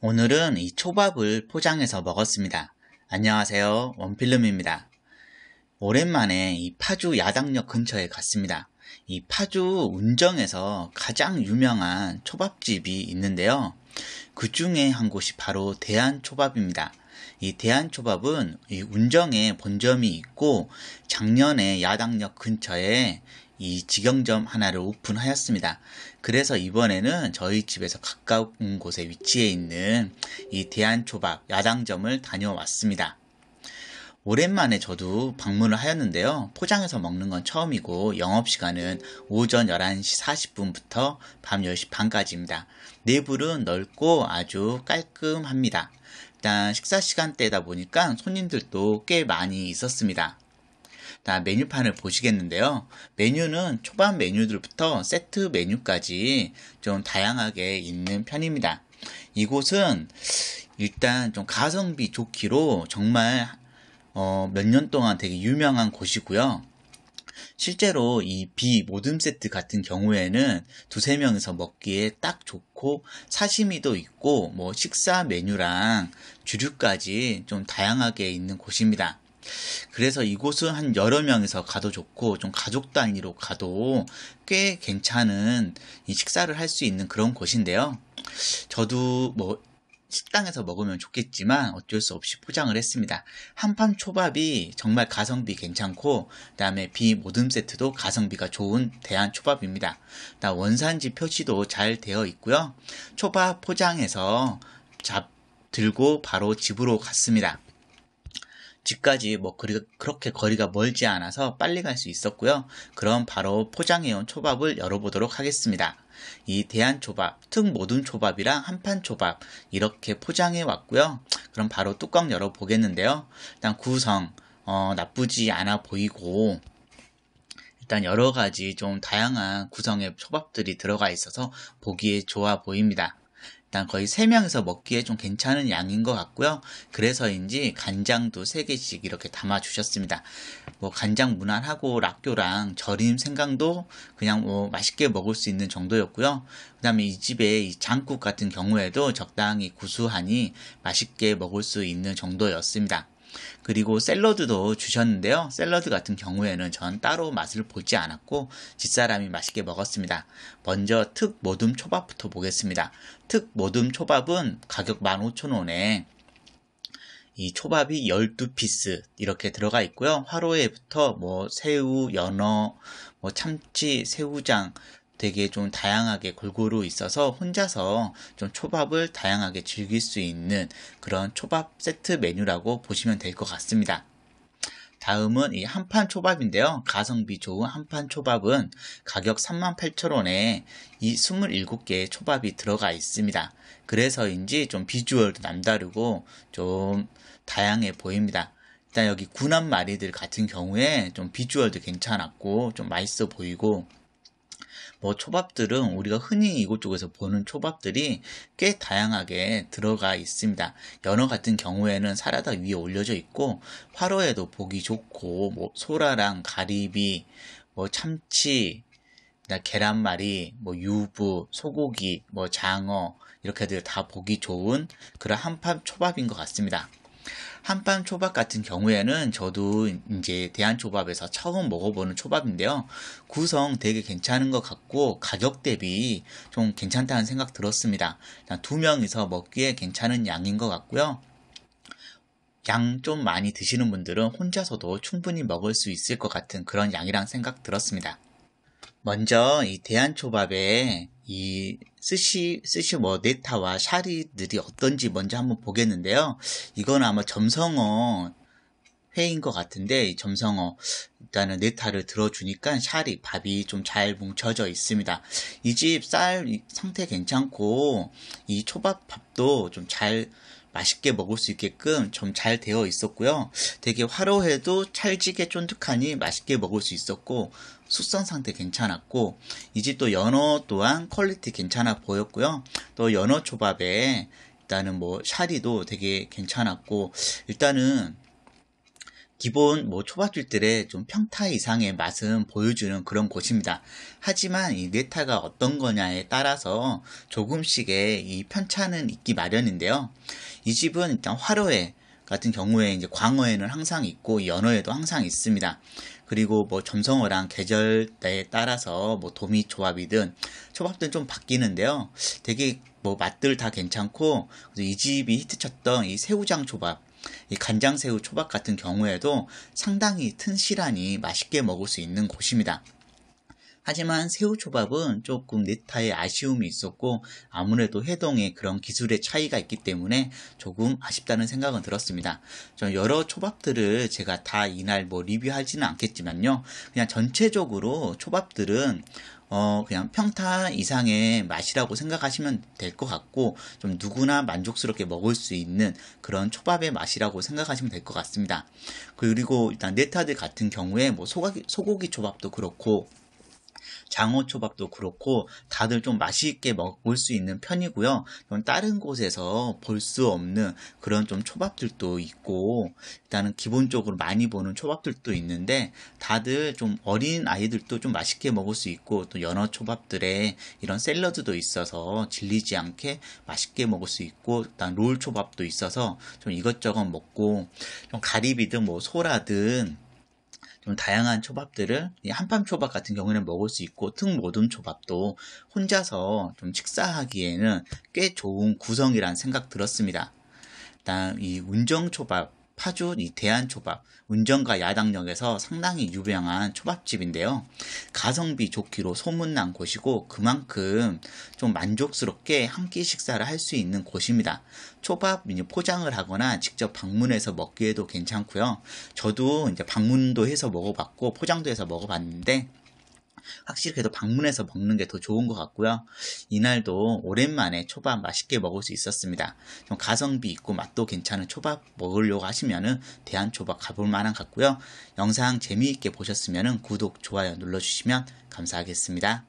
오늘은 이 초밥을 포장해서 먹었습니다. 안녕하세요. 원필름입니다. 오랜만에 이 파주 야당역 근처에 갔습니다. 이 파주 운정에서 가장 유명한 초밥집이 있는데요. 그 중에 한 곳이 바로 대한초밥입니다. 이 대한초밥은 이 운정에 본점이 있고 작년에 야당역 근처에 이 직영점 하나를 오픈하였습니다. 그래서 이번에는 저희 집에서 가까운 곳에 위치해 있는 이 대한초밥 야당점을 다녀왔습니다. 오랜만에 저도 방문을 하였는데요. 포장해서 먹는 건 처음이고 영업시간은 오전 11시 40분부터 밤 10시 반까지입니다. 내부는 넓고 아주 깔끔합니다. 일단 식사 시간대다 보니까 손님들도 꽤 많이 있었습니다. 메뉴판을 보시겠는데요. 메뉴는 초반 메뉴들부터 세트 메뉴까지 좀 다양하게 있는 편입니다. 이곳은 일단 좀 가성비 좋기로 정말 어, 몇 년 동안 되게 유명한 곳이고요. 실제로 이 비 모듬 세트 같은 경우에는 두세 명이서 먹기에 딱 좋고 사시미도 있고 뭐 식사 메뉴랑 주류까지 좀 다양하게 있는 곳입니다. 그래서 이곳은 한 여러 명이서 가도 좋고 좀 가족 단위로 가도 꽤 괜찮은 이 식사를 할 수 있는 그런 곳인데요. 저도 뭐 식당에서 먹으면 좋겠지만 어쩔 수 없이 포장을 했습니다. 한판 초밥이 정말 가성비 괜찮고 그다음에 비 모듬 세트도 가성비가 좋은 대한 초밥입니다. 나 원산지 표시도 잘 되어 있고요. 초밥 포장해서 잡 들고 바로 집으로 갔습니다. 집까지 뭐 그리, 그렇게 거리가 멀지 않아서 빨리 갈 수 있었고요. 그럼 바로 포장해온 초밥을 열어보도록 하겠습니다. 이 대한초밥, 특모둠초밥이랑 한판초밥 이렇게 포장해 왔고요. 그럼 바로 뚜껑 열어보겠는데요. 일단 구성 어, 나쁘지 않아 보이고 일단 여러 가지 좀 다양한 구성의 초밥들이 들어가 있어서 보기에 좋아 보입니다. 일단 거의 3명이서 먹기에 좀 괜찮은 양인 것 같고요. 그래서인지 간장도 3개씩 이렇게 담아주셨습니다. 뭐 간장 무난하고 락교랑 절임 생강도 그냥 뭐 맛있게 먹을 수 있는 정도였고요. 그 다음에 이 집의 이 장국 같은 경우에도 적당히 구수하니 맛있게 먹을 수 있는 정도였습니다. 그리고 샐러드도 주셨는데요. 샐러드 같은 경우에는 전 따로 맛을 보지 않았고 집사람이 맛있게 먹었습니다. 먼저 특 모둠 초밥부터 보겠습니다. 특 모둠 초밥은 가격 15,000원에 이 초밥이 12피스 이렇게 들어가 있고요. 화로에부터 뭐 새우, 연어, 뭐 참치, 새우장, 되게 좀 다양하게 골고루 있어서 혼자서 좀 초밥을 다양하게 즐길 수 있는 그런 초밥 세트 메뉴라고 보시면 될 것 같습니다. 다음은 이 한판 초밥인데요. 가성비 좋은 한판 초밥은 가격 38,000원에 이 27개의 초밥이 들어가 있습니다. 그래서인지 좀 비주얼도 남다르고 좀 다양해 보입니다. 일단 여기 군함 마리들 같은 경우에 좀 비주얼도 괜찮았고 좀 맛있어 보이고 뭐 초밥들은 우리가 흔히 이곳쪽에서 보는 초밥들이 꽤 다양하게 들어가 있습니다. 연어 같은 경우에는 사라다 위에 올려져 있고 화로에도 보기 좋고 뭐 소라랑 가리비, 뭐 참치, 계란말이, 뭐 유부, 소고기, 뭐 장어 이렇게들 다 보기 좋은 그런 한판 초밥인 것 같습니다. 한밤 초밥 같은 경우에는 저도 이제 대한초밥에서 처음 먹어보는 초밥인데요. 구성 되게 괜찮은 것 같고 가격 대비 좀 괜찮다는 생각 들었습니다. 두 명이서 먹기에 괜찮은 양인 것 같고요. 양 좀 많이 드시는 분들은 혼자서도 충분히 먹을 수 있을 것 같은 그런 양이란 생각 들었습니다. 먼저 이 대한초밥에 이 스시 스시 뭐네타와 샤리들이 어떤지 먼저 한번 보겠는데요. 이건 아마 점성어 회인 것 같은데 점성어 일단은 네타를 들어주니까 샤리 밥이 좀 잘 뭉쳐져 있습니다. 이 집 쌀 상태 괜찮고 이 초밥 밥도 좀잘 맛있게 먹을 수 있게끔 좀 잘 되어 있었고요. 되게 화로해도 찰지게 쫀득하니 맛있게 먹을 수 있었고 숙성 상태 괜찮았고 이집또 연어 또한 퀄리티 괜찮아 보였고요. 또 연어 초밥에 일단은 뭐 샤리도 되게 괜찮았고 일단은 기본 뭐 초밥집들의 좀 평타 이상의 맛은 보여주는 그런 곳입니다. 하지만 이 네타가 어떤 거냐에 따라서 조금씩의 이 편차는 있기 마련인데요. 이 집은 일단 화로에 같은 경우에 이제 광어에는 항상 있고 연어에도 항상 있습니다. 그리고 뭐 점성어랑 계절에 따라서 뭐 도미 조합이든 초밥들은 좀 바뀌는데요. 되게 뭐 맛들 다 괜찮고 이 집이 히트쳤던 이 새우장 초밥 이 간장새우 초밥 같은 경우에도 상당히 튼실하니 맛있게 먹을 수 있는 곳입니다. 하지만 새우초밥은 조금 네타의 아쉬움이 있었고 아무래도 해동의 그런 기술의 차이가 있기 때문에 조금 아쉽다는 생각은 들었습니다. 전 여러 초밥들을 제가 다 이날 뭐 리뷰하지는 않겠지만요. 그냥 전체적으로 초밥들은 어, 그냥 평타 이상의 맛이라고 생각하시면 될 것 같고, 좀 누구나 만족스럽게 먹을 수 있는 그런 초밥의 맛이라고 생각하시면 될 것 같습니다. 그리고 일단 네타들 같은 경우에 뭐 소고기, 소고기 초밥도 그렇고, 장어초밥도 그렇고 다들 좀 맛있게 먹을 수 있는 편이고요. 좀 다른 곳에서 볼 수 없는 그런 좀 초밥들도 있고 일단은 기본적으로 많이 보는 초밥들도 있는데 다들 좀 어린 아이들도 좀 맛있게 먹을 수 있고 또 연어 초밥들에 이런 샐러드도 있어서 질리지 않게 맛있게 먹을 수 있고 일단 롤 초밥도 있어서 좀 이것저것 먹고 좀 가리비든 뭐 소라든 좀 다양한 초밥들을 한판 초밥 같은 경우에는 먹을 수 있고 특모둠 초밥도 혼자서 좀 식사하기에는 꽤 좋은 구성이란 생각 들었습니다. 다음 이 운정 초밥 파주 이 대한초밥 운전가 야당역에서 상당히 유명한 초밥집인데요. 가성비 좋기로 소문난 곳이고 그만큼 좀 만족스럽게 한 끼 식사를 할 수 있는 곳입니다. 초밥 포장을 하거나 직접 방문해서 먹기에도 괜찮고요. 저도 이제 방문도 해서 먹어봤고 포장도 해서 먹어봤는데 확실히 그래도 방문해서 먹는 게 더 좋은 것 같고요. 이날도 오랜만에 초밥 맛있게 먹을 수 있었습니다. 좀 가성비 있고 맛도 괜찮은 초밥 먹으려고 하시면은 대한초밥 가볼 만한 같고요. 영상 재미있게 보셨으면 구독, 좋아요 눌러주시면 감사하겠습니다.